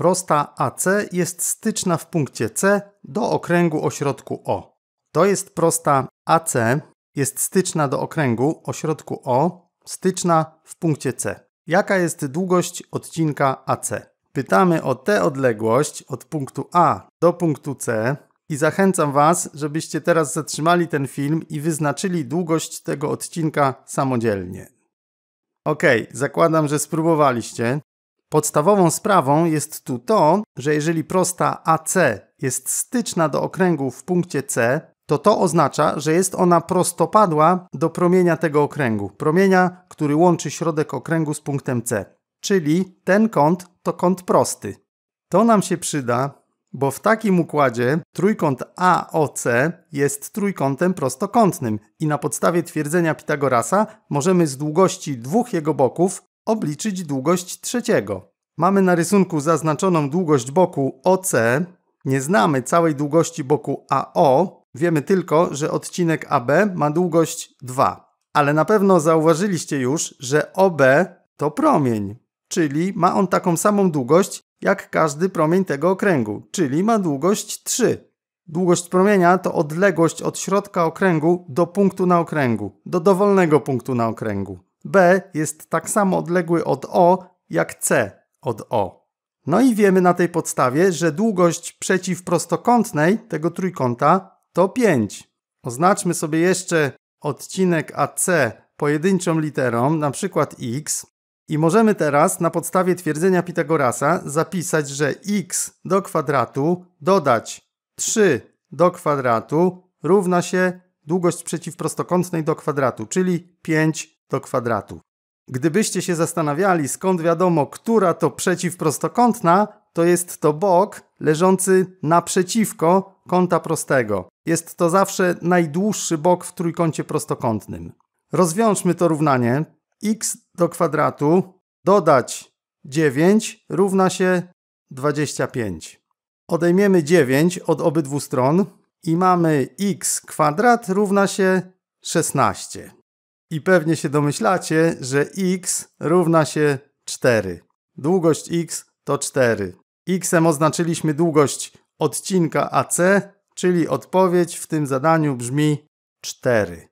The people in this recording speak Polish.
Prosta AC jest styczna w punkcie C do okręgu o środku O. To jest prosta AC jest styczna do okręgu o środku O, styczna w punkcie C. Jaka jest długość odcinka AC? Pytamy o tę odległość od punktu A do punktu C i zachęcam Was, żebyście teraz zatrzymali ten film i wyznaczyli długość tego odcinka samodzielnie. Ok, zakładam, że spróbowaliście. Podstawową sprawą jest tu to, że jeżeli prosta AC jest styczna do okręgu w punkcie C, to to oznacza, że jest ona prostopadła do promienia tego okręgu, promienia, który łączy środek okręgu z punktem C. Czyli ten kąt to kąt prosty. To nam się przyda, bo w takim układzie trójkąt AOC jest trójkątem prostokątnym i na podstawie twierdzenia Pitagorasa możemy z długości dwóch jego boków obliczyć długość trzeciego. Mamy na rysunku zaznaczoną długość boku OC. Nie znamy całej długości boku AO. Wiemy tylko, że odcinek AB ma długość 2. Ale na pewno zauważyliście już, że OB to promień, czyli ma on taką samą długość jak każdy promień tego okręgu, czyli ma długość 3. Długość promienia to odległość od środka okręgu do punktu na okręgu, do dowolnego punktu na okręgu. B jest tak samo odległy od O jak C od O. No i wiemy na tej podstawie, że długość przeciwprostokątnej tego trójkąta to 5. Oznaczmy sobie jeszcze odcinek AC pojedynczą literą, na przykład x, i możemy teraz na podstawie twierdzenia Pitagorasa zapisać, że x do kwadratu dodać 3 do kwadratu równa się długość przeciwprostokątnej do kwadratu, czyli 5 do kwadratu. Gdybyście się zastanawiali, skąd wiadomo, która to przeciwprostokątna, to jest to bok leżący naprzeciwko kąta prostego. Jest to zawsze najdłuższy bok w trójkącie prostokątnym. Rozwiążmy to równanie. x do kwadratu dodać 9 równa się 25. Odejmiemy 9 od obydwu stron i mamy x kwadrat równa się 16. I pewnie się domyślacie, że x równa się 4. Długość x to 4. Xem oznaczyliśmy długość odcinka AC, czyli odpowiedź w tym zadaniu brzmi 4.